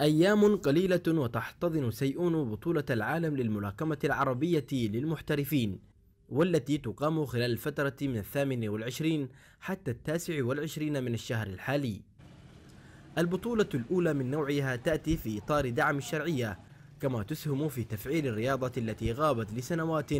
أيام قليلة وتحتضن سيئون بطولة العالم للملاكمة العربية للمحترفين والتي تقام خلال الفترة من الثامن والعشرين حتى التاسع والعشرين من الشهر الحالي البطولة الأولى من نوعها تأتي في إطار دعم الشرعية كما تسهم في تفعيل الرياضة التي غابت لسنوات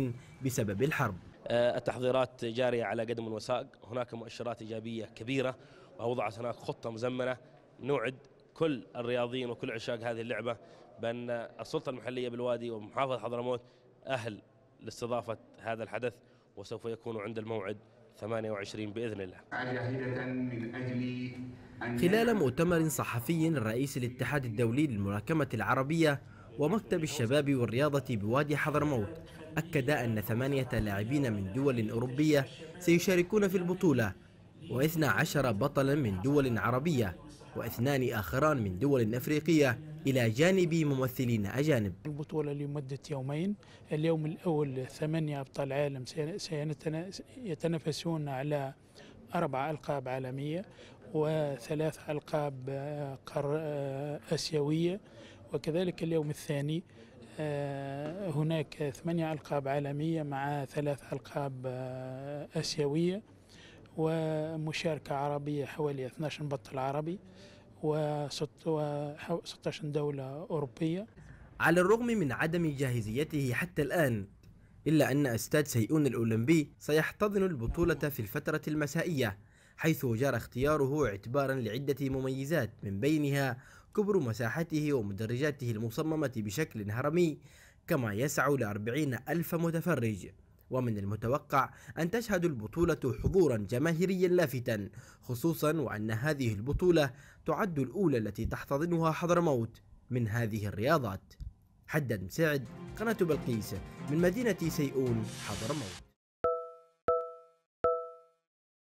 بسبب الحرب أه، التحضيرات جارية على قدم الوساق هناك مؤشرات إيجابية كبيرة ووضعت هناك خطة مزمنة نوعد كل الرياضيين وكل عشاق هذه اللعبة بأن السلطة المحلية بالوادي ومحافظة حضرموت أهل لاستضافة هذا الحدث وسوف يكون عند الموعد 28 بإذن الله خلال مؤتمر صحفي رئيس الاتحاد الدولي للملاكمة العربية ومكتب الشباب والرياضة بوادي حضرموت أكد أن ثمانية لاعبين من دول أوروبية سيشاركون في البطولة و12 بطلا من دول عربية واثنان آخران من دول أفريقية إلى جانب ممثلين أجانب البطولة لمدة يومين اليوم الأول ثمانية أبطال عالم سيتنافسون على أربع ألقاب عالمية وثلاث ألقاب آه، آه، آسيوية وكذلك اليوم الثاني آه، هناك ثمانية ألقاب عالمية مع ثلاث ألقاب آسيوية ومشاركة عربية حوالي 12 بطل عربي و16 دولة أوروبية على الرغم من عدم جاهزيته حتى الآن إلا أن أستاذ سيئون الأولمبي سيحتضن البطولة في الفترة المسائية حيث جرى اختياره اعتبارا لعدة مميزات من بينها كبر مساحته ومدرجاته المصممة بشكل هرمي كما يسع لأربعين ألف متفرج ومن المتوقع أن تشهد البطولة حضورا جماهيريا لافتا خصوصا وأن هذه البطولة تعد الأولى التي تحتضنها حضرموت من هذه الرياضات حدد مساعد قناة بلقيس من مدينة سيئون حضرموت